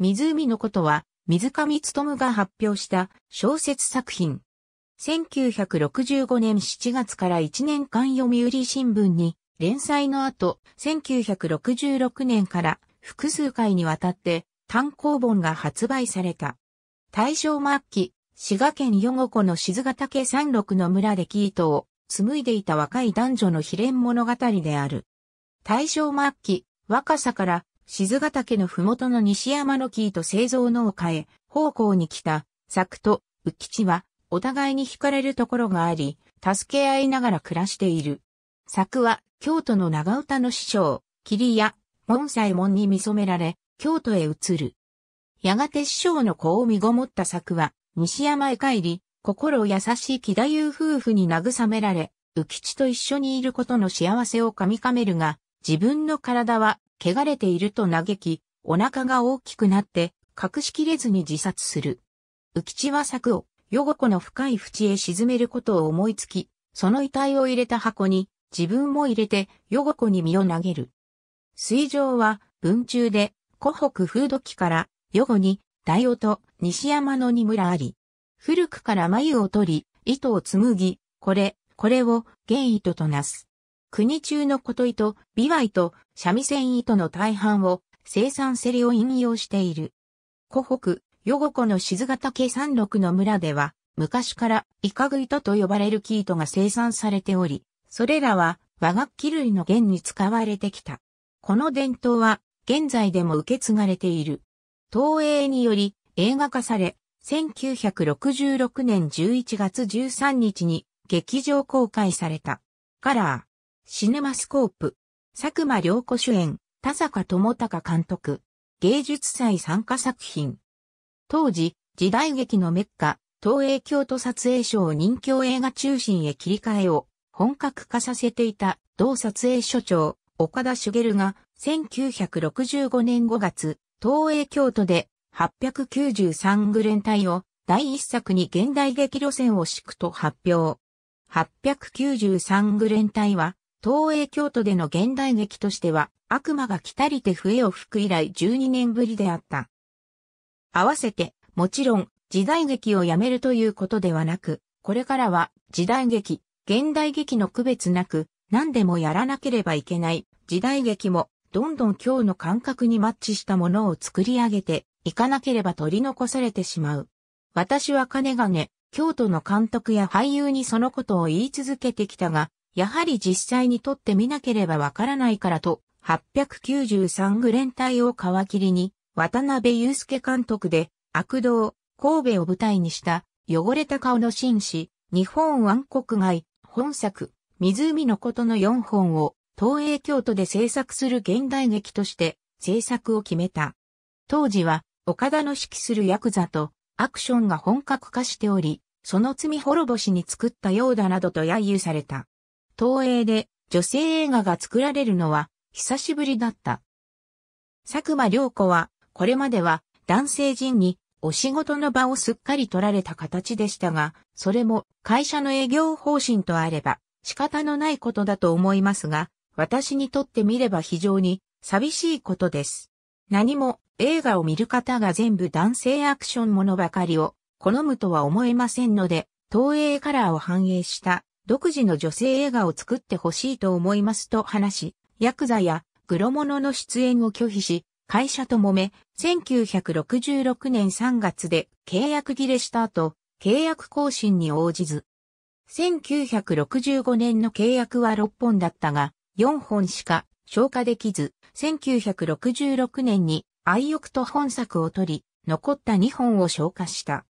湖のことは、水上努が発表した小説作品。1965年7月から1年間読売新聞に連載の後、1966年から複数回にわたって単行本が発売された。大正末期、滋賀県四五湖の静ヶ岳山麓の村で生糸を紡いでいた若い男女の秘伝物語である。大正末期、若さから静ヶ岳のふもとの西山の木と製造農を変え、方向に来た、作と、浮吉は、お互いに惹かれるところがあり、助け合いながら暮らしている。作は、京都の長唄の師匠、桐谷、門左衛門に見染められ、京都へ移る。やがて師匠の子を身ごもった作は、西山へ帰り、心優しい木田優夫婦に慰められ、浮吉と一緒にいることの幸せをかみかめるが、自分の体は汚れていると嘆き、お腹が大きくなって、隠しきれずに自殺する。浮地は柵を、ヨゴコの深い淵へ沈めることを思いつき、その遺体を入れた箱に、自分も入れて、ヨゴコに身を投げる。水上は、文中で、湖北風土記から、ヨゴに、大音、と西山の二村あり。古くから眉を取り、糸を紡ぎ、これ、これを原糸となす。国中の琴糸、琵琶糸、三味線糸の大半を生産セリを引用している。湖北、余後湖の静ヶ岳山麓の村では、昔からイカグ糸と呼ばれる木糸が生産されており、それらは和楽器類の弦に使われてきた。この伝統は現在でも受け継がれている。東映により映画化され、1966年11月13日に劇場公開された。カラー。シネマスコープ、佐久間良子主演、田坂智隆監督、芸術祭参加作品。当時、時代劇のメッカ、東映京都撮影所を人気映画中心へ切り替えを本格化させていた同撮影所長、岡田茂が1965年5月、東映京都で893グレン隊を第一作に現代劇路線を敷くと発表。893グレン隊は東映京都での現代劇としては、悪魔が来たりて笛を吹く以来12年ぶりであった。合わせて、もちろん、時代劇をやめるということではなく、これからは、時代劇、現代劇の区別なく、何でもやらなければいけない時代劇も、どんどん今日の感覚にマッチしたものを作り上げて、いかなければ取り残されてしまう。私は金がね、京都の監督や俳優にそのことを言い続けてきたが、やはり実際に撮ってみなければわからないからと、893グレン隊を皮切りに、渡辺祐介監督で、悪道、神戸を舞台にした、汚れた顔の紳士、日本暗黒街、本作、湖のことの4本を、東映京都で制作する現代劇として、制作を決めた。当時は、岡田の指揮するヤクザと、アクションが本格化しており、その罪滅ぼしに作ったようだなどと揶揄された。東映で女性映画が作られるのは久しぶりだった。佐久間良子は、これまでは男性陣にお仕事の場をすっかり取られた形でしたが、それも会社の営業方針とあれば仕方のないことだと思いますが、私にとってみれば非常に寂しいことです。何も映画を見る方が全部男性アクションものばかりを好むとは思えませんので、東映カラーを反映した独自の女性映画を作ってほしいと思いますと話し、ヤクザやグロモノの出演を拒否し、会社と揉め、1966年3月で契約切れした後、契約更新に応じず。1965年の契約は6本だったが、4本しか消化できず、1966年に愛欲と本作を取り、残った2本を消化した。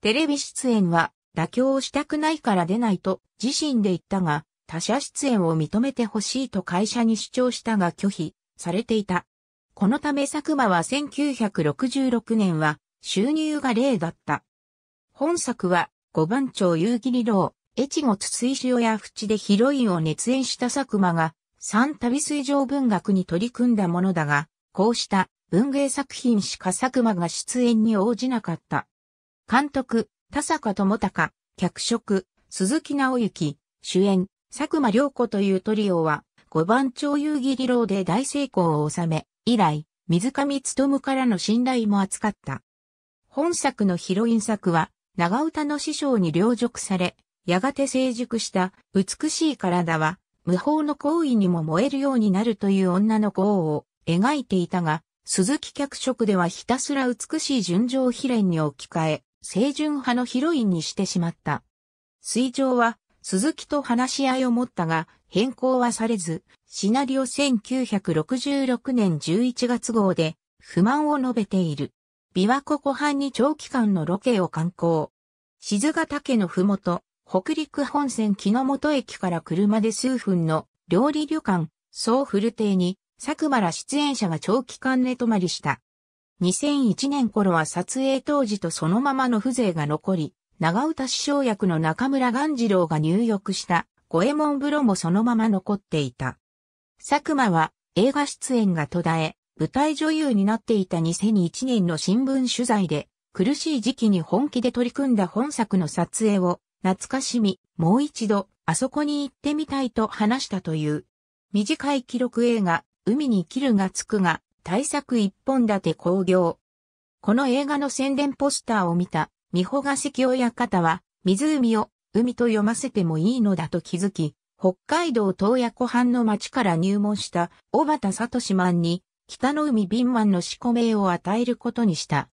テレビ出演は妥協したくないから出ないと自身で言ったが、他社出演を認めてほしいと会社に主張したが拒否されていた。このため佐久間は1966年は収入が例だった。本作は五番町夕霧楼、越後津水潮や淵でヒロインを熱演した佐久間が三旅水上文学に取り組んだものだが、こうした文芸作品しか佐久間が出演に応じなかった。監督、田坂智隆、脚色、鈴木直之、主演、佐久間良子というトリオは、五番町夕理論で大成功を収め、以来、水上努からの信頼も扱った。本作のヒロイン作は、長唄の師匠に領辱され、やがて成熟した美しい体は、無法の行為にも燃えるようになるという女の子を描いていたが、鈴木脚色ではひたすら美しい純情秘伝に置き換え、清純派のヒロインにしてしまった。水上は鈴木と話し合いを持ったが変更はされず、シナリオ1966年11月号で不満を述べている。琵琶湖湖畔に長期間のロケを観光。静ヶ岳のふもと、北陸本線木の本駅から車で数分の料理旅館、総古邸に佐久間ら出演者が長期間寝泊まりした。2001年頃は撮影当時とそのままの風情が残り、長唄師匠役の中村鴈治郎が入浴した五右衛門風呂もそのまま残っていた。佐久間は映画出演が途絶え、舞台女優になっていた2001年の新聞取材で、苦しい時期に本気で取り組んだ本作の撮影を懐かしみ、もう一度あそこに行ってみたいと話したという。短い記録映画、海にきるがつくが、大作一本立て興行。この映画の宣伝ポスターを見た三保ヶ関親方は、湖を海と読ませてもいいのだと気づき、北海道東野湖畔の町から入門した小畑里志満に、北の海敏満の四股名を与えることにした。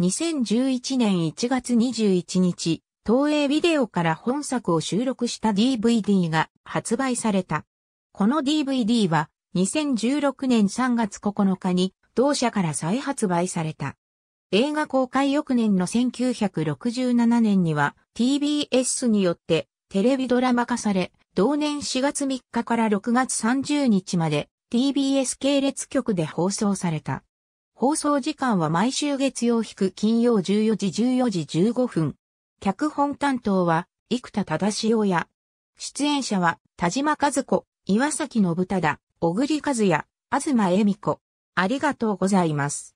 2011年1月21日、東映ビデオから本作を収録した DVD が発売された。この DVD は2016年3月9日に同社から再発売された。映画公開翌年の1967年には TBS によってテレビドラマ化され、同年4月3日から6月30日まで TBS 系列局で放送された。放送時間は毎週月曜引金曜14時14時15分。脚本担当は生田忠雄や、出演者は田島和子、岩崎信忠、小栗和也、東恵美子。ありがとうございます。